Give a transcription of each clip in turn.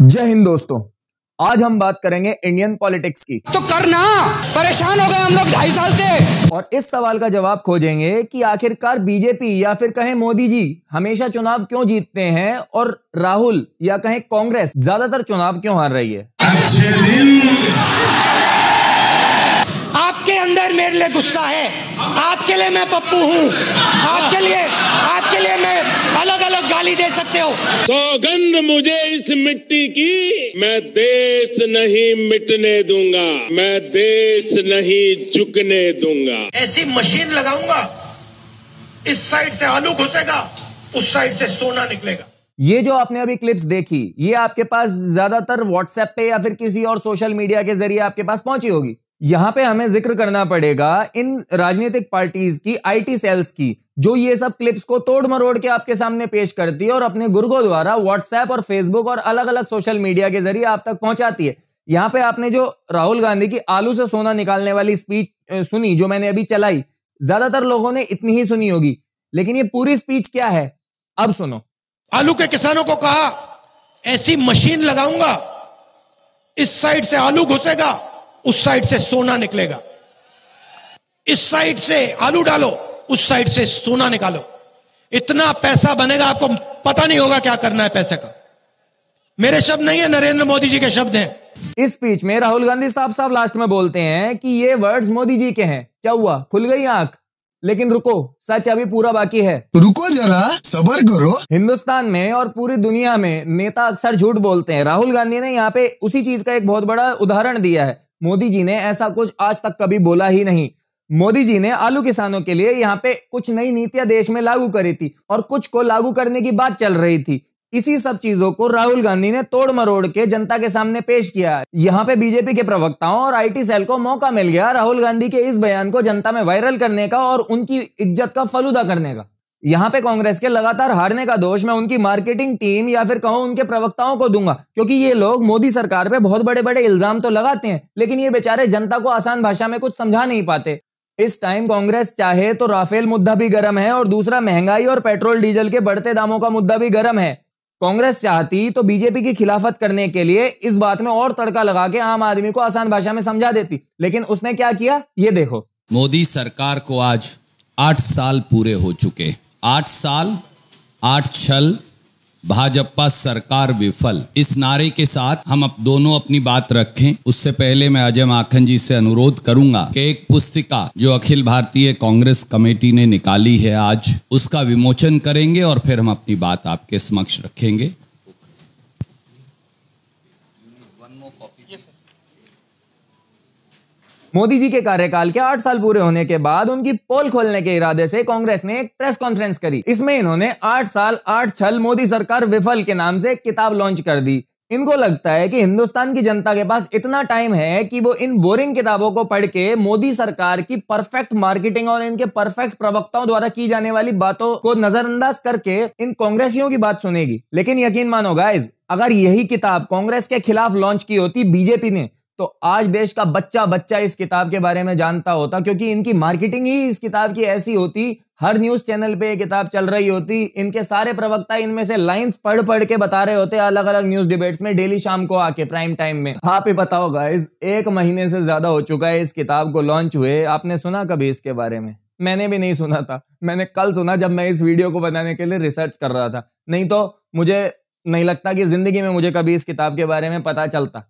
जय हिंद दोस्तों आज हम बात करेंगे इंडियन पॉलिटिक्स की तो करना परेशान हो गए हम लोग ढाई साल से और इस सवाल का जवाब खोजेंगे कि आखिरकार बीजेपी या फिर कहें मोदी जी हमेशा चुनाव क्यों जीतते हैं और राहुल या कहें कांग्रेस ज्यादातर चुनाव क्यों हार रही है आपके अंदर मेरे लिए गुस्सा है आपके लिए मैं पप्पू हूँ आपके लिए आपके लिए गाली दे सकते हो सौगंध तो मुझे इस मिट्टी की मैं देश नहीं मिटने दूंगा मैं देश नहीं झुकने दूंगा ऐसी मशीन लगाऊंगा इस साइड से आलू घुसेगा उस साइड से सोना निकलेगा ये जो आपने अभी क्लिप्स देखी ये आपके पास ज्यादातर व्हाट्सएप पे या फिर किसी और सोशल मीडिया के जरिए आपके पास पहुंची होगी यहां पे हमें जिक्र करना पड़ेगा इन राजनीतिक पार्टीज की आईटी सेल्स की जो ये सब क्लिप्स को तोड़ मरोड़ के आपके सामने पेश करती है और अपने गुर्गो द्वारा व्हाट्सएप और फेसबुक और अलग अलग सोशल मीडिया के जरिए आप तक पहुंचाती है यहां पे आपने जो राहुल गांधी की आलू से सोना निकालने वाली स्पीच सुनी जो मैंने अभी चलाई ज्यादातर लोगों ने इतनी ही सुनी होगी लेकिन ये पूरी स्पीच क्या है अब सुनो आलू के किसानों को कहा ऐसी मशीन लगाऊंगा इस साइड से आलू घुसेगा उस साइड से सोना निकलेगा इस साइड से आलू डालो उस साइड से सोना निकालो इतना पैसा बनेगा आपको पता नहीं होगा क्या करना है पैसे का मेरे शब्द नहीं है नरेंद्र मोदी जी के शब्द हैं इस स्पीच में राहुल गांधी साफ साफ लास्ट में बोलते हैं कि ये वर्ड्स मोदी जी के हैं क्या हुआ खुल गई आंख लेकिन रुको सच अभी पूरा बाकी है रुको जरा सबर करो हिंदुस्तान में और पूरी दुनिया में नेता अक्सर झूठ बोलते हैं राहुल गांधी ने यहाँ पे उसी चीज का एक बहुत बड़ा उदाहरण दिया है मोदी जी ने ऐसा कुछ आज तक कभी बोला ही नहीं मोदी जी ने आलू किसानों के लिए यहाँ पे कुछ नई नीतियां देश में लागू करी थी और कुछ को लागू करने की बात चल रही थी इसी सब चीजों को राहुल गांधी ने तोड़ मरोड़ के जनता के सामने पेश किया यहाँ पे बीजेपी के प्रवक्ताओं और आईटी सेल को मौका मिल गया राहुल गांधी के इस बयान को जनता में वायरल करने का और उनकी इज्जत का फलूदा करने का यहां पे कांग्रेस के लगातार हारने का दोष मैं उनकी मार्केटिंग टीम या फिर कहूं उनके प्रवक्ताओं को दूंगा क्योंकि ये लोग मोदी सरकार पे बहुत बड़े बड़े इल्जाम तो लगाते हैं लेकिन ये बेचारे जनता को आसान भाषा में कुछ समझा नहीं पाते इस टाइम कांग्रेस चाहे तो राफेल मुद्दा भी गर्म है और दूसरा महंगाई और पेट्रोल डीजल के बढ़ते दामों का मुद्दा भी गर्म है कांग्रेस चाहती तो बीजेपी की खिलाफत करने के लिए इस बात में और तड़का लगा के आम आदमी को आसान भाषा में समझा देती लेकिन उसने क्या किया ये देखो मोदी सरकार को आज आठ साल पूरे हो चुके आठ साल आठ छल भाजपा सरकार विफल इस नारे के साथ हम अब दोनों अपनी बात रखें उससे पहले मैं अजय माखन जी से अनुरोध करूंगा कि एक पुस्तिका जो अखिल भारतीय कांग्रेस कमेटी ने निकाली है आज उसका विमोचन करेंगे और फिर हम अपनी बात आपके समक्ष रखेंगे मोदी जी के कार्यकाल के आठ साल पूरे होने के बाद उनकी पोल खोलने के इरादे से कांग्रेस ने एक प्रेस कॉन्फ्रेंस करी इसमें इन्होंने आठ साल आठ छल मोदी सरकार विफल के नाम से किताब लॉन्च कर दी इनको लगता है कि हिंदुस्तान की जनता के पास इतना टाइम है कि वो इन बोरिंग किताबों को पढ़ के मोदी सरकार की परफेक्ट मार्केटिंग और इनके परफेक्ट प्रवक्ताओं द्वारा की जाने वाली बातों को नजरअंदाज करके इन कांग्रेसियों की बात सुनेगी लेकिन यकीन मानो गाइज अगर यही किताब कांग्रेस के खिलाफ लॉन्च की होती बीजेपी ने तो आज देश का बच्चा बच्चा इस किताब के बारे में जानता होता क्योंकि इनकी मार्केटिंग ही इस किताब की ऐसी होती हर न्यूज चैनल पे ये किताब चल रही होती इनके सारे प्रवक्ता इनमें से लाइंस पढ़ पढ़ के बता रहे होते अलग अलग न्यूज डिबेट्स में डेली शाम को आके प्राइम टाइम में आप ही बताओ गाइज एक महीने से ज्यादा हो चुका है इस किताब को लॉन्च हुए आपने सुना कभी इसके बारे में मैंने भी नहीं सुना था मैंने कल सुना जब मैं इस वीडियो को बनाने के लिए रिसर्च कर रहा था नहीं तो मुझे नहीं लगता कि जिंदगी में मुझे कभी इस किताब के बारे में पता चलता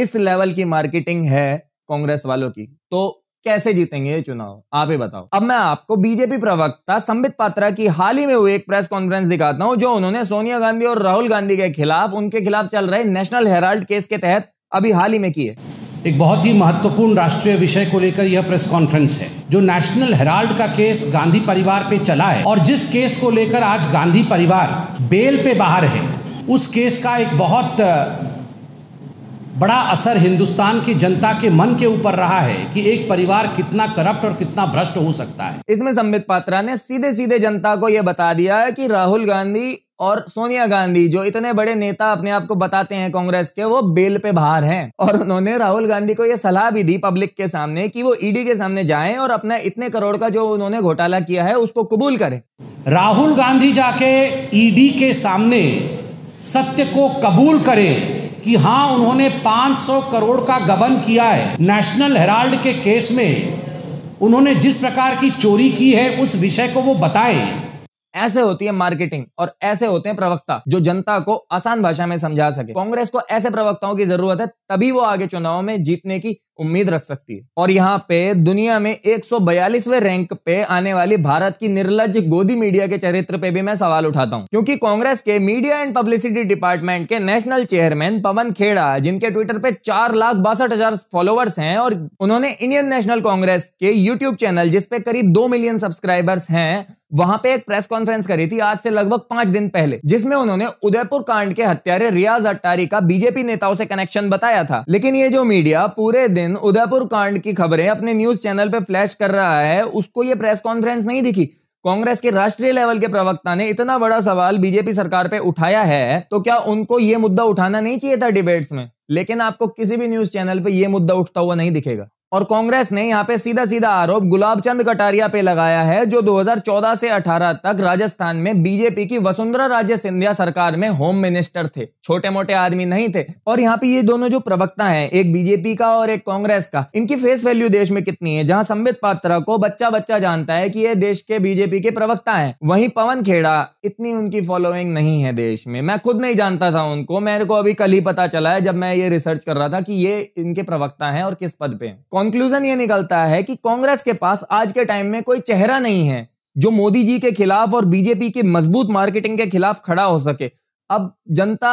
इस लेवल की मार्केटिंग है कांग्रेस वालों की तो कैसे जीतेंगे ये चुनाव आप ही बताओ अब मैं आपको बीजेपी प्रवक्ता संबित पात्रा की हाल ही में हुई एक प्रेस कॉन्फ्रेंस दिखाता हूं जो उन्होंने सोनिया गांधी और राहुल गांधी के खिलाफ उनके खिलाफ चल रहे नेशनल हेराल्ड केस के तहत अभी हाल ही में की है एक बहुत ही महत्वपूर्ण राष्ट्रीय विषय को लेकर यह प्रेस कॉन्फ्रेंस है जो नेशनल हेराल्ड का केस गांधी परिवार पे चला है और जिस केस को लेकर आज गांधी परिवार बेल पे बाहर है उस केस का एक बहुत बड़ा असर हिंदुस्तान की जनता के मन के ऊपर रहा है कि एक परिवार कितना करप्ट और कितना भ्रष्ट हो सकता है इसमें संबित पात्रा ने सीधे सीधे जनता को यह बता दिया है कि राहुल गांधी और सोनिया गांधी जो इतने बड़े नेता अपने आप को बताते हैं कांग्रेस के वो बेल पे बाहर हैं और उन्होंने राहुल गांधी को ये सलाह भी दी पब्लिक के सामने कि वो ईडी के सामने जाएं और अपना इतने करोड़ का जो उन्होंने घोटाला किया है उसको कबूल करें राहुल गांधी जाके ईडी के सामने सत्य को कबूल करें कि हाँ उन्होंने 500 करोड़ का गबन किया है नेशनल हेराल्ड के केस में उन्होंने जिस प्रकार की चोरी की है उस विषय को वो बताएं ऐसे होती है मार्केटिंग और ऐसे होते हैं प्रवक्ता जो जनता को आसान भाषा में समझा सके कांग्रेस को ऐसे प्रवक्ताओं की जरूरत है तभी वो आगे चुनाव में जीतने की उम्मीद रख सकती है और यहाँ पे दुनिया में एक रैंक पे आने वाली भारत की निर्लज गोदी मीडिया के चरित्र पे भी मैं सवाल उठाता हूँ क्योंकि कांग्रेस के मीडिया एंड पब्लिसिटी डिपार्टमेंट के नेशनल चेयरमैन पवन खेड़ा जिनके ट्विटर पे चार लाख बासठ हजार फॉलोअर्स हैं और उन्होंने इंडियन नेशनल कांग्रेस के यूट्यूब चैनल जिसपे करीब दो मिलियन सब्सक्राइबर्स हैं वहां पे एक प्रेस कॉन्फ्रेंस करी थी आज से लगभग पांच दिन पहले जिसमें उन्होंने उदयपुर कांड के हत्यारे रियाज अट्टारी का बीजेपी नेताओं से कनेक्शन बताया था लेकिन ये जो मीडिया पूरे दिन दिन उदयपुर कांड की खबरें अपने न्यूज चैनल पर फ्लैश कर रहा है उसको ये प्रेस कॉन्फ्रेंस नहीं दिखी कांग्रेस के राष्ट्रीय लेवल के प्रवक्ता ने इतना बड़ा सवाल बीजेपी सरकार पे उठाया है तो क्या उनको ये मुद्दा उठाना नहीं चाहिए था डिबेट्स में लेकिन आपको किसी भी न्यूज चैनल पे ये मुद्दा उठता हुआ नहीं दिखेगा और कांग्रेस ने यहाँ पे सीधा सीधा आरोप गुलाब चंद कटारिया पे लगाया है जो 2014 से 18 तक राजस्थान में बीजेपी की वसुंधरा राजे सिंधिया सरकार में होम मिनिस्टर थे छोटे मोटे आदमी नहीं थे और यहाँ पे ये दोनों जो प्रवक्ता हैं एक बीजेपी का और एक कांग्रेस का इनकी फेस वैल्यू देश में कितनी है जहाँ संबित पात्रा को बच्चा बच्चा जानता है की ये देश के बीजेपी के प्रवक्ता है वही पवन खेड़ा इतनी उनकी फॉलोइंग नहीं है देश में मैं खुद नहीं जानता था उनको मेरे को अभी कल ही पता चला है जब मैं ये रिसर्च कर रहा था कि ये इनके प्रवक्ता है और किस पद पे कंक्लूजन ये निकलता है कि कांग्रेस के पास आज के टाइम में कोई चेहरा नहीं है जो मोदी जी के खिलाफ और बीजेपी की मजबूत मार्केटिंग के खिलाफ खड़ा हो सके अब जनता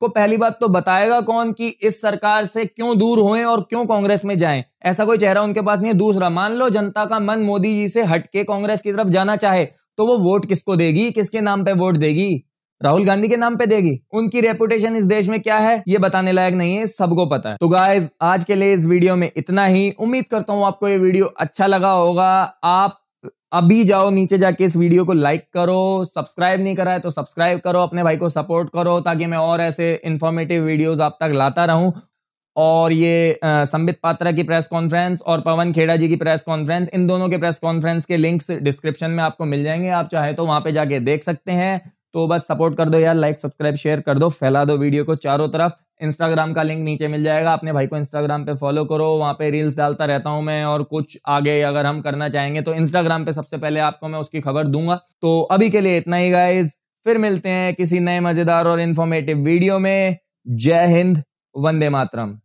को पहली बात तो बताएगा कौन कि इस सरकार से क्यों दूर हो और क्यों कांग्रेस में जाएं ऐसा कोई चेहरा उनके पास नहीं है दूसरा मान लो जनता का मन मोदी जी से हटके कांग्रेस की तरफ जाना चाहे तो वो वोट किसको देगी किसके नाम पे वोट देगी राहुल गांधी के नाम पे देगी उनकी रेपुटेशन इस देश में क्या है ये बताने लायक नहीं है सबको पता है तो गाइज आज के लिए इस वीडियो में इतना ही उम्मीद करता हूँ आपको ये वीडियो अच्छा लगा होगा आप अभी जाओ नीचे जाके इस वीडियो को लाइक करो सब्सक्राइब नहीं करा है तो सब्सक्राइब करो अपने भाई को सपोर्ट करो ताकि मैं और ऐसे इन्फॉर्मेटिव वीडियोस आप तक लाता रहूं और ये संबित पात्रा की प्रेस कॉन्फ्रेंस और पवन खेड़ा जी की प्रेस कॉन्फ्रेंस इन दोनों के प्रेस कॉन्फ्रेंस के लिंक्स डिस्क्रिप्शन में आपको मिल जाएंगे आप चाहे तो वहां पे जाके देख सकते हैं तो बस सपोर्ट कर दो यार लाइक सब्सक्राइब शेयर कर दो फैला दो वीडियो को चारों तरफ इंस्टाग्राम का लिंक नीचे मिल जाएगा अपने भाई को इंस्टाग्राम पे फॉलो करो वहाँ पे रील्स डालता रहता हूँ मैं और कुछ आगे अगर हम करना चाहेंगे तो इंस्टाग्राम पे सबसे पहले आपको मैं उसकी खबर दूंगा तो अभी के लिए इतना ही गाइज फिर मिलते हैं किसी नए मजेदार और इन्फॉर्मेटिव वीडियो में जय हिंद वंदे मातरम